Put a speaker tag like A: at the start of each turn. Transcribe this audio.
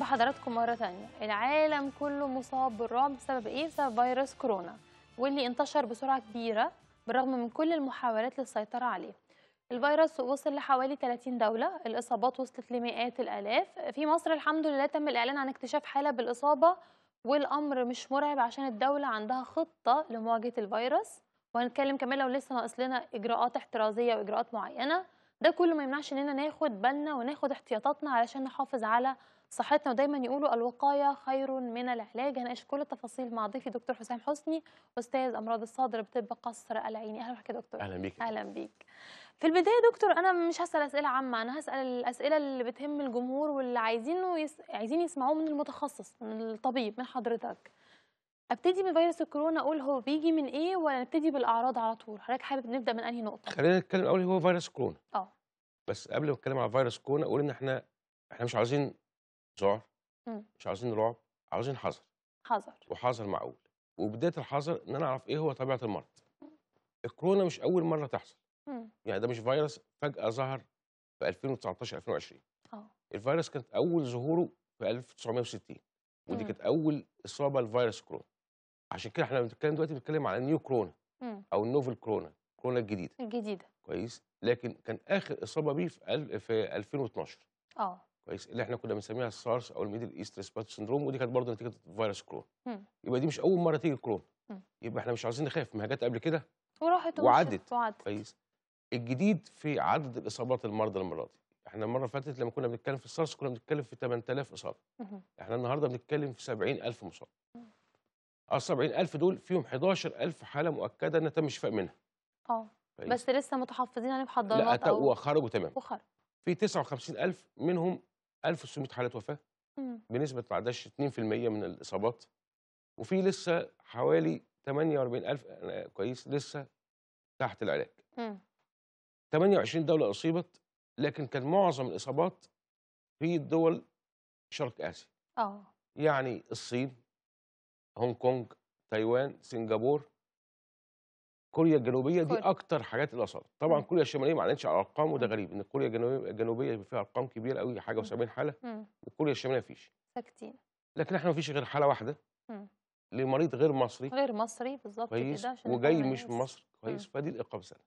A: بحضراتكم مرة تانية العالم كله مصاب بالرعب بسبب ايه؟ بسبب فيروس كورونا واللي انتشر بسرعة كبيرة بالرغم من كل المحاولات للسيطرة عليه الفيروس وصل لحوالي 30 دولة الإصابات وصلت لمئات الآلاف في مصر الحمد لله تم الإعلان عن اكتشاف حالة بالإصابة والأمر مش مرعب عشان الدولة عندها خطة لمواجهة الفيروس وهنتكلم كمان لو لسه ناقص لنا إجراءات احترازية وإجراءات معينة ده كله ما يمنعش اننا ناخد بالنا وناخد احتياطاتنا علشان نحافظ على صحتنا ودايما يقولوا الوقايه خير من العلاج هناقش كل التفاصيل مع ضيفي دكتور حسام حسني استاذ امراض الصدر بطب قصر العيني اهلا بك يا دكتور اهلا بيك اهلا بيك في البدايه دكتور انا مش هسال اسئله عامه انا هسال الاسئله اللي بتهم الجمهور واللي عايزينه يس... عايزين يسمعوه من المتخصص من الطبيب من حضرتك ابتدي بفيروس الكورونا اقول هو بيجي من ايه ولا نبتدي بالاعراض على طول حضرتك حابب نبدا من انهي نقطه
B: خلينا نتكلم الاول هو فيروس كورونا اه بس قبل ما اتكلم على فيروس كورونا اقول ان احنا احنا مش عاوزين ذعر مش عاوزين رعب عاوزين حذر حذر وحذر معقول وبدايه الحذر ان انا اعرف ايه هو طبيعه المرض الكورونا مش اول مره تحصل مم. يعني ده مش فيروس فجاه ظهر في 2019 2020 اه الفيروس كانت اول ظهوره في 1960 ودي كانت اول اصابه لفيروس كورونا عشان كده احنا بنتكلم دلوقتي بنتكلم على النيو كورونا او النوفل كورونا كورونا الجديده الجديده كويس لكن كان اخر اصابه بيه في في 2012 اه كويس اللي احنا كنا بنسميها السارس او الميدل ايست ريسبات سندروم ودي كانت برضه نتيجه فيروس كورونا يبقى دي مش اول مره تيجي كورونا يبقى احنا مش عاوزين نخاف ما جت قبل كده
A: وراحت وعدت وعدت
B: كويس الجديد في عدد الاصابات المرضى المره دي احنا المره اللي فاتت لما كنا بنتكلم في السارس كنا بنتكلم في 8000 اصابه احنا النهارده بنتكلم في 70000 مصاب ال 70000 دول فيهم 11000 حاله مؤكده انها تم الشفاء منها اه طيب. بس
A: لسه متحفظين عليهم حضانات لا أو...
B: وخرجوا تمام وخرجوا في 59000 منهم 1600 حاله وفاه مم. بنسبه ما عداش 2% من الاصابات وفي لسه حوالي 48000 آه، كويس لسه تحت العلاج مم. 28 دوله اصيبت لكن كان معظم الاصابات في الدول شرق اسيا اه يعني الصين هونج كونج تايوان سنغافور كوريا الجنوبيه دي اكتر حاجات اللي اثرت طبعا مم. كوريا الشماليه ما اعلنتش على ارقام وده غريب ان كوريا الجنوبيه فيها ارقام كبيره قوي حاجه و70 حاله وكوريا الشماليه فيش ساكتين لكن احنا ما فيش غير حاله واحده مم. لمريض غير مصري غير
A: مصري بالظبط كده وجاي مش من مصر كويس
B: فدي الاقامه سنه